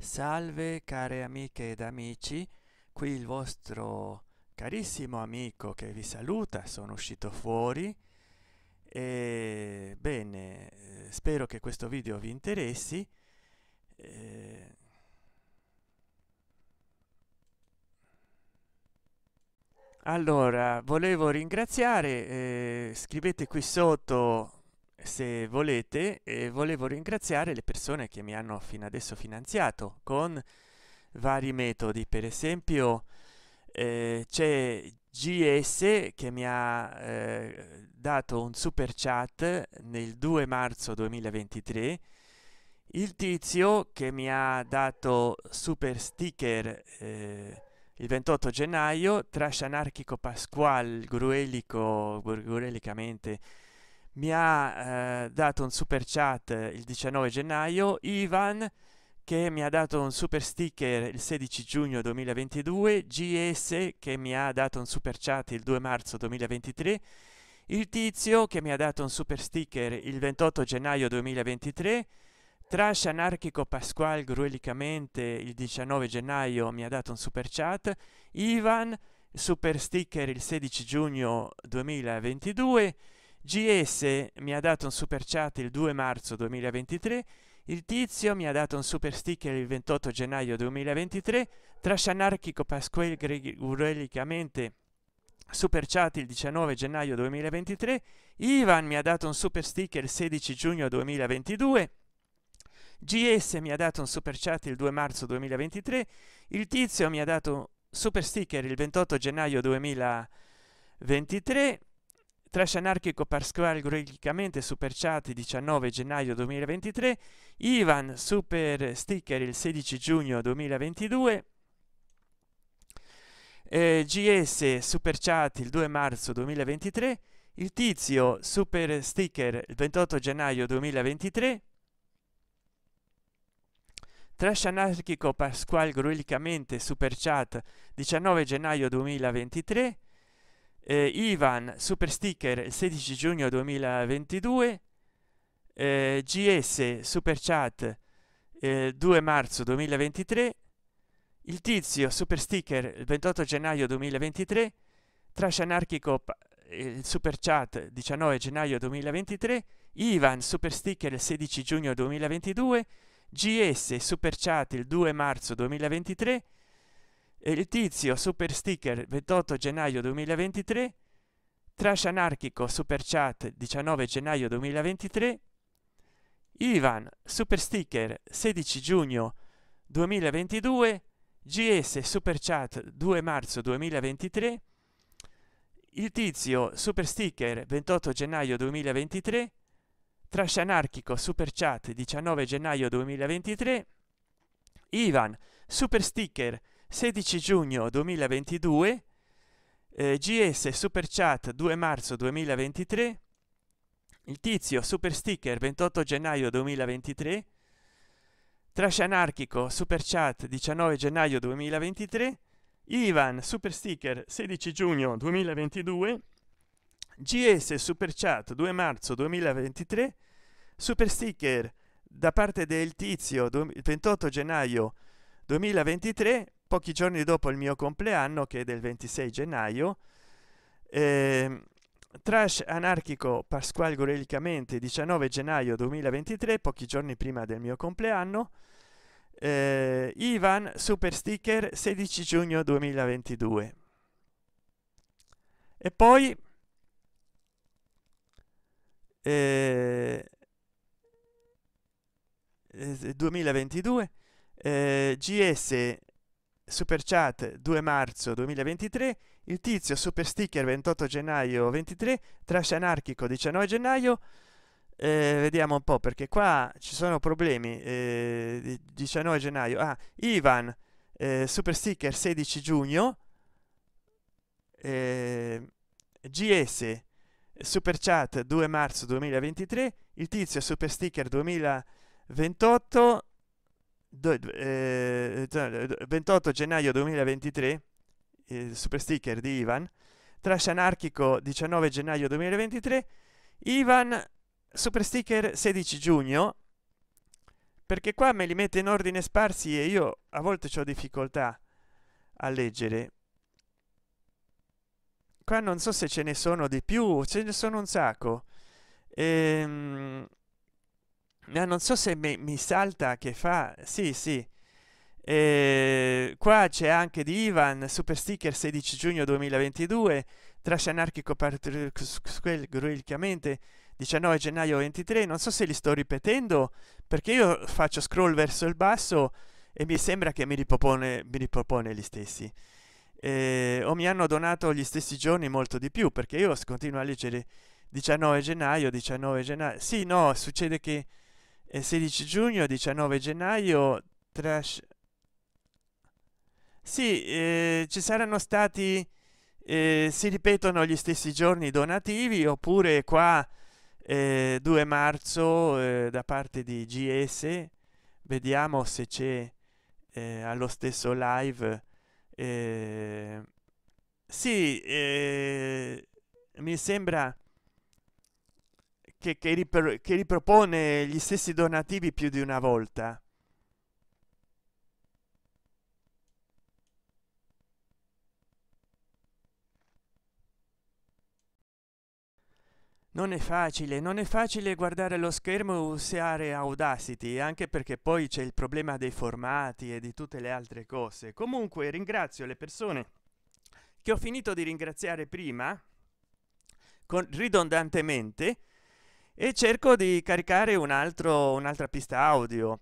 Salve care amiche ed amici, qui il vostro carissimo amico che vi saluta, sono uscito fuori e bene, eh, spero che questo video vi interessi. Eh, allora, volevo ringraziare, eh, scrivete qui sotto se volete e volevo ringraziare le persone che mi hanno fino adesso finanziato con vari metodi per esempio eh, c'è gs che mi ha eh, dato un super chat nel 2 marzo 2023 il tizio che mi ha dato super sticker eh, il 28 gennaio trash anarchico pasquale gruelico gruelicamente mi ha eh, dato un super chat il 19 gennaio Ivan che mi ha dato un super sticker il 16 giugno 2022 GS che mi ha dato un super chat il 2 marzo 2023 il tizio che mi ha dato un super sticker il 28 gennaio 2023 Trash anarchico Pasquale gruelicamente il 19 gennaio mi ha dato un super chat. Ivan super sticker il 16 giugno 2022. GS mi ha dato un super chat il 2 marzo 2023, il tizio mi ha dato un super sticker il 28 gennaio 2023, Trash Anarchico Pasquale Gregurelicamente super chat il 19 gennaio 2023, Ivan mi ha dato un super sticker il 16 giugno 2022, GS mi ha dato un super chat il 2 marzo 2023, il tizio mi ha dato super sticker il 28 gennaio 2023, Trash anarchico per Squall Super Chat 19 gennaio 2023 Ivan super sticker il 16 giugno 2022 eh, GS Chat il 2 marzo 2023 il tizio super sticker il 28 gennaio 2023 Trash anarchico Pasquale gruelicamente super chat 19 gennaio 2023 eh, ivan super sticker 16 giugno 2022 eh, gs super chat eh, 2 marzo 2023 il tizio super sticker 28 gennaio 2023 trash anarchico eh, il super chat 19 gennaio 2023 ivan super sticker 16 giugno 2022 gs super chat il 2 marzo 2023 il tizio super sticker 28 gennaio 2023 trash anarchico super chat 19 gennaio 2023 ivan super sticker 16 giugno 2022 gs super chat 2 marzo 2023 il tizio super sticker 28 gennaio 2023 trash anarchico super chat 19 gennaio 2023 ivan super sticker 16 giugno 2022 eh, gs super chat 2 marzo 2023 il tizio super sticker 28 gennaio 2023 trash anarchico super chat 19 gennaio 2023 ivan super sticker 16 giugno 2022 gs super chat 2 marzo 2023 super sticker da parte del tizio 28 gennaio 2023 pochi giorni dopo il mio compleanno, che è del 26 gennaio, eh, trash anarchico Pasquale Gorelicamente, 19 gennaio 2023, pochi giorni prima del mio compleanno, eh, Ivan Super Sticker, 16 giugno 2022. E poi... Eh, 2022 eh, eh GS super chat 2 marzo 2023 il tizio super sticker 28 gennaio 23 trash anarchico 19 gennaio eh, vediamo un po' perché qua ci sono problemi eh, 19 gennaio ah Ivan eh, super sticker 16 giugno eh, GS super chat 2 marzo 2023 il tizio super sticker 2028 28 eh, cioè, eh, gennaio 2023 il super sticker di Ivan trash anarchico 19 gennaio 2023 Ivan super sticker 16 giugno perché qua me li mette in ordine sparsi e io a volte ho difficoltà a leggere qua non so se ce ne sono di più ce ne sono un sacco ehm ah, non so se mi, mi, salta che fa sì sì e ehm, qua c'è anche di Ivan super sticker 16 giugno 2022 trash anarchico per gruelicamente 19 gennaio 23 non so se li sto ripetendo perché io faccio scroll verso il basso e mi sembra che mi ripropone, mi ripropone gli stessi eh, o mi hanno donato gli stessi giorni molto di più perché io continuo a leggere 19 gennaio 19 gennaio sì no succede che 16 giugno 19 gennaio trash sì eh, ci saranno stati eh, si ripetono gli stessi giorni donativi oppure qua eh, 2 marzo eh, da parte di gs vediamo se c'è eh, allo stesso live eh, sì mi sembra che, che, ripro che ripropone gli stessi donativi più di una volta Non è facile, non è facile guardare lo schermo e usare Audacity, anche perché poi c'è il problema dei formati e di tutte le altre cose. Comunque ringrazio le persone che ho finito di ringraziare prima, con, ridondantemente, e cerco di caricare un altro un'altra pista audio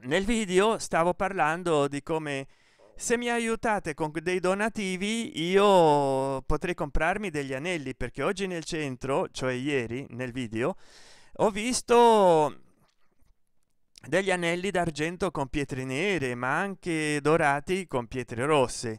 nel video stavo parlando di come se mi aiutate con dei donativi io potrei comprarmi degli anelli perché oggi nel centro cioè ieri nel video ho visto degli anelli d'argento con pietre nere ma anche dorati con pietre rosse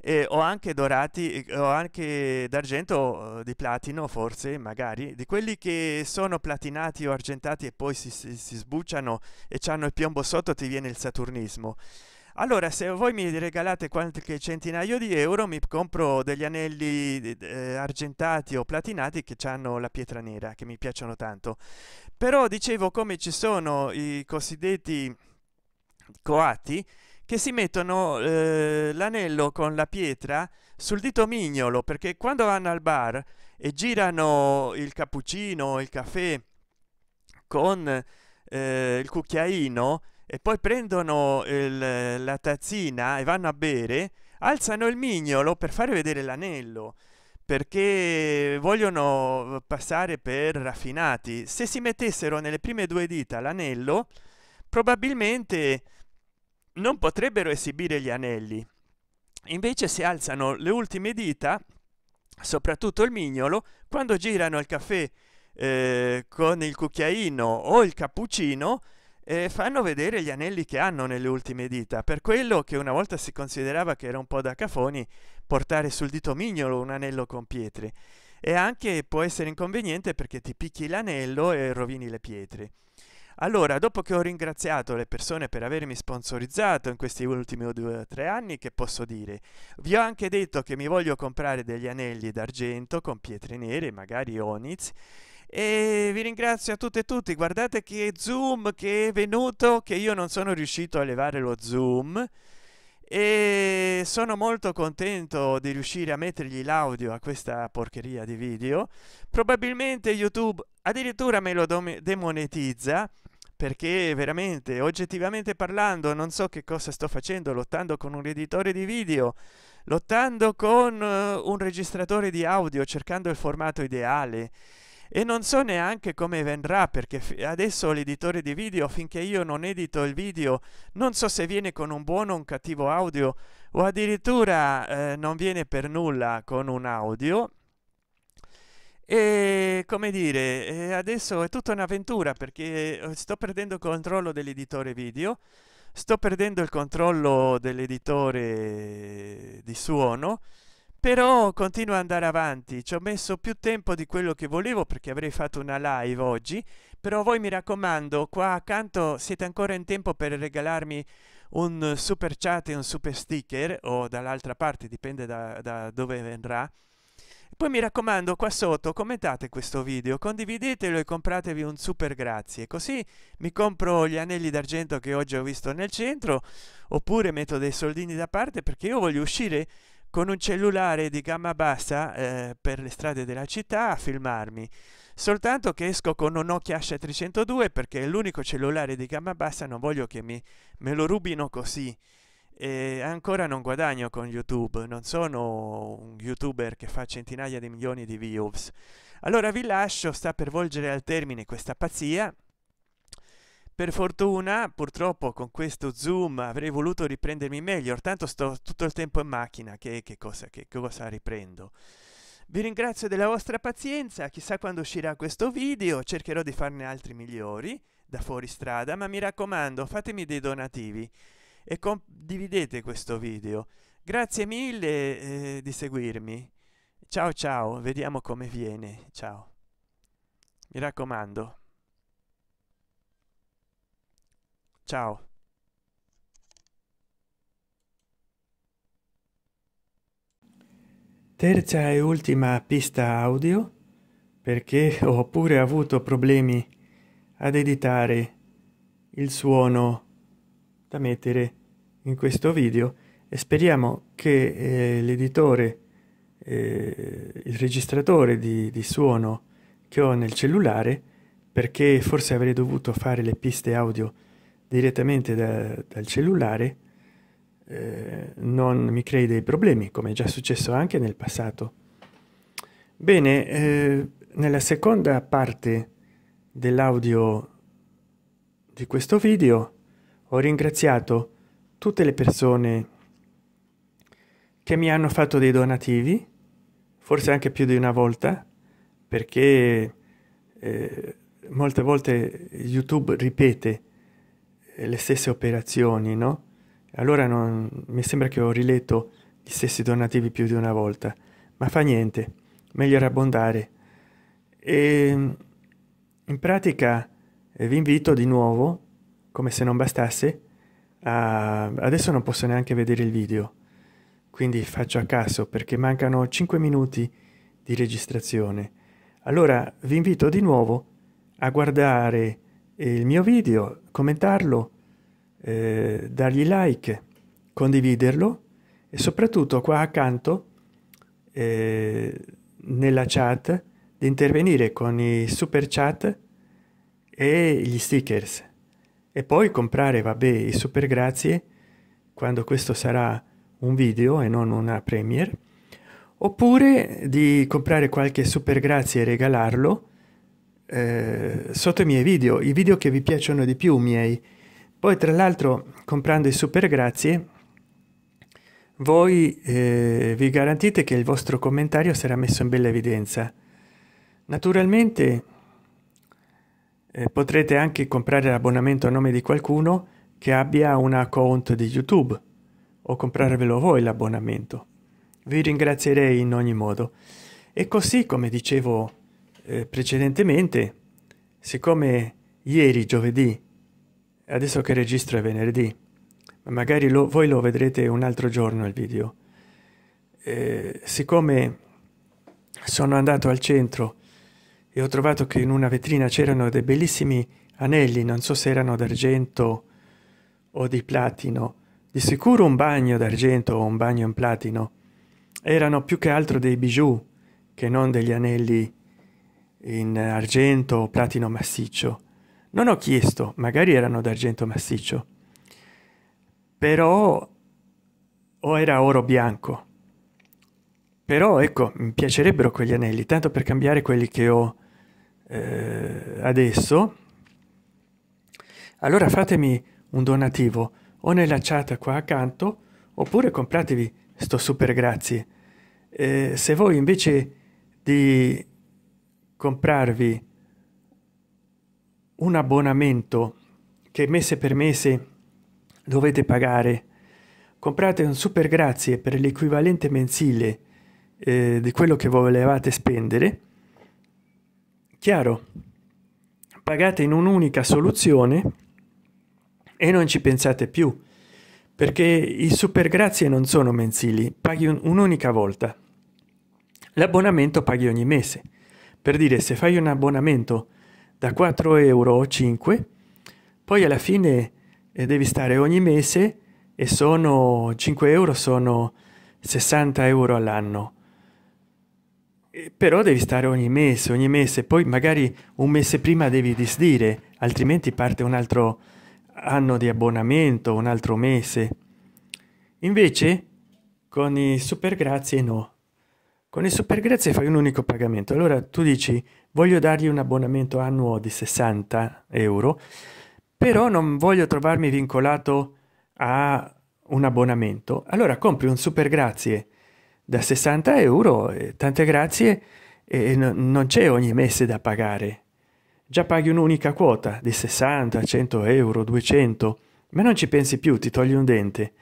e ho anche dorati, ho anche d'argento, di platino forse, magari, di quelli che sono platinati o argentati e poi si, si, si sbucciano e hanno il piombo sotto, ti viene il saturnismo. Allora, se voi mi regalate qualche centinaio di euro, mi compro degli anelli eh, argentati o platinati che hanno la pietra nera, che mi piacciono tanto. Però dicevo come ci sono i cosiddetti coatti che si mettono eh, l'anello con la pietra sul dito mignolo perché quando vanno al bar e girano il cappuccino il caffè con eh, il cucchiaino e poi prendono il, la tazzina e vanno a bere alzano il mignolo per fare vedere l'anello perché vogliono passare per raffinati se si mettessero nelle prime due dita l'anello probabilmente non potrebbero esibire gli anelli invece si alzano le ultime dita soprattutto il mignolo quando girano il caffè eh, con il cucchiaino o il cappuccino eh, fanno vedere gli anelli che hanno nelle ultime dita per quello che una volta si considerava che era un po' da cafoni portare sul dito mignolo un anello con pietre e anche può essere inconveniente perché ti picchi l'anello e rovini le pietre allora dopo che ho ringraziato le persone per avermi sponsorizzato in questi ultimi due o tre anni che posso dire vi ho anche detto che mi voglio comprare degli anelli d'argento con pietre nere magari oniz e vi ringrazio a tutte e tutti guardate che zoom che è venuto che io non sono riuscito a levare lo zoom e sono molto contento di riuscire a mettergli l'audio a questa porcheria di video probabilmente youtube addirittura me lo demonetizza perché veramente oggettivamente parlando non so che cosa sto facendo lottando con un editore di video lottando con eh, un registratore di audio cercando il formato ideale e non so neanche come vendrà perché adesso l'editore di video finché io non edito il video non so se viene con un buono o un cattivo audio o addirittura eh, non viene per nulla con un audio e come dire adesso è tutta un'avventura perché eh, sto perdendo il controllo dell'editore video sto perdendo il controllo dell'editore di suono però continuo ad andare avanti ci ho messo più tempo di quello che volevo perché avrei fatto una live oggi però voi mi raccomando qua accanto siete ancora in tempo per regalarmi un super chat e un super sticker o dall'altra parte dipende da, da dove verrà poi mi raccomando qua sotto commentate questo video condividetelo e compratevi un super grazie così mi compro gli anelli d'argento che oggi ho visto nel centro oppure metto dei soldini da parte perché io voglio uscire con un cellulare di gamma bassa eh, per le strade della città a filmarmi soltanto che esco con un Nokia Asha 302 perché è l'unico cellulare di gamma bassa non voglio che mi me lo rubino così e ancora non guadagno con youtube non sono un youtuber che fa centinaia di milioni di views allora vi lascio sta per volgere al termine questa pazzia per fortuna purtroppo con questo zoom avrei voluto riprendermi meglio tanto sto tutto il tempo in macchina che, che cosa che cosa riprendo vi ringrazio della vostra pazienza chissà quando uscirà questo video cercherò di farne altri migliori da fuori strada ma mi raccomando fatemi dei donativi e condividete questo video grazie mille eh, di seguirmi ciao ciao vediamo come viene ciao mi raccomando ciao terza e ultima pista audio perché ho pure avuto problemi ad editare il suono da mettere in questo video e speriamo che eh, l'editore, eh, il registratore di, di suono che ho nel cellulare, perché forse avrei dovuto fare le piste audio direttamente da, dal cellulare, eh, non mi crei dei problemi, come è già successo anche nel passato. Bene, eh, nella seconda parte dell'audio di questo video ho ringraziato tutte le persone che mi hanno fatto dei donativi, forse anche più di una volta, perché eh, molte volte YouTube ripete eh, le stesse operazioni, no? Allora non, mi sembra che ho riletto gli stessi donativi più di una volta, ma fa niente, meglio rabbondare. E ehm, in pratica eh, vi invito di nuovo, come se non bastasse, Uh, adesso non posso neanche vedere il video, quindi faccio a caso perché mancano 5 minuti di registrazione. Allora vi invito di nuovo a guardare il mio video, commentarlo, eh, dargli like, condividerlo e soprattutto qua accanto eh, nella chat di intervenire con i super chat e gli stickers e poi comprare vabbè i super grazie quando questo sarà un video e non una premiere oppure di comprare qualche super grazie e regalarlo eh, sotto i miei video i video che vi piacciono di più miei poi tra l'altro comprando i super grazie voi eh, vi garantite che il vostro commentario sarà messo in bella evidenza naturalmente eh, potrete anche comprare l'abbonamento a nome di qualcuno che abbia un account di YouTube o comprarvelo voi l'abbonamento. Vi ringrazierei in ogni modo. E così, come dicevo eh, precedentemente, siccome ieri giovedì, adesso che registro è venerdì, ma magari lo, voi lo vedrete un altro giorno il video, eh, siccome sono andato al centro e ho trovato che in una vetrina c'erano dei bellissimi anelli, non so se erano d'argento o di platino, di sicuro un bagno d'argento o un bagno in platino. Erano più che altro dei bijou che non degli anelli in argento o platino massiccio. Non ho chiesto, magari erano d'argento massiccio, però o era oro bianco. Però ecco, mi piacerebbero quegli anelli, tanto per cambiare quelli che ho eh, adesso allora fatemi un donativo o nella chat qua accanto oppure compratevi sto super grazie eh, se voi invece di comprarvi un abbonamento che mese per mese dovete pagare comprate un super grazie per l'equivalente mensile eh, di quello che volevate spendere Chiaro, pagate in un'unica soluzione e non ci pensate più, perché i super grazie non sono mensili, paghi un'unica volta. L'abbonamento paghi ogni mese. Per dire, se fai un abbonamento da 4 euro o 5, poi alla fine eh, devi stare ogni mese e sono 5 euro, sono 60 euro all'anno eh, però devi stare ogni mese, ogni mese, poi magari un mese prima devi disdire, altrimenti parte un altro anno di abbonamento, un altro mese. Invece con i super grazie no. Con i super grazie fai un unico pagamento. Allora tu dici voglio dargli un abbonamento annuo di 60 euro, però non voglio trovarmi vincolato a un abbonamento. Allora compri un super grazie da 60 euro tante grazie e no, non c'è ogni mese da pagare già paghi un'unica quota di 60 100 euro 200 ma non ci pensi più ti togli un dente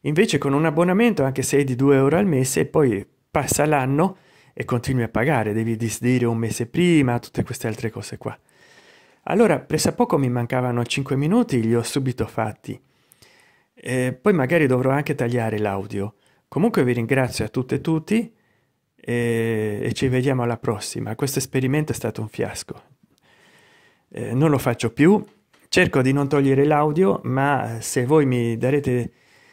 invece con un abbonamento anche se è di 2 euro al mese e poi passa l'anno e continui a pagare devi disdire un mese prima tutte queste altre cose qua allora presa poco mi mancavano 5 minuti li ho subito fatti e poi magari dovrò anche tagliare l'audio Comunque vi ringrazio a tutte e tutti e, e ci vediamo alla prossima. Questo esperimento è stato un fiasco. Eh, non lo faccio più, cerco di non togliere l'audio, ma se voi mi darete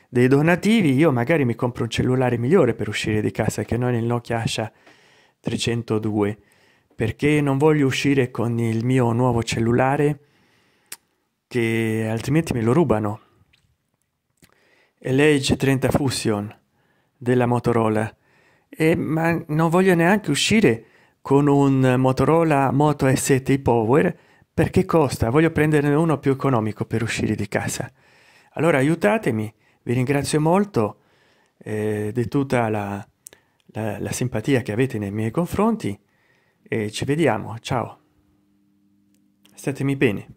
dei donativi, io magari mi compro un cellulare migliore per uscire di casa che non il Nokia Asha 302, perché non voglio uscire con il mio nuovo cellulare che altrimenti me lo rubano. E l'Age 30 Fusion della Motorola e ma non voglio neanche uscire con un Motorola Moto ST Power perché costa, voglio prenderne uno più economico per uscire di casa. Allora aiutatemi, vi ringrazio molto eh, di tutta la, la, la simpatia che avete nei miei confronti e ci vediamo, ciao, statemi bene.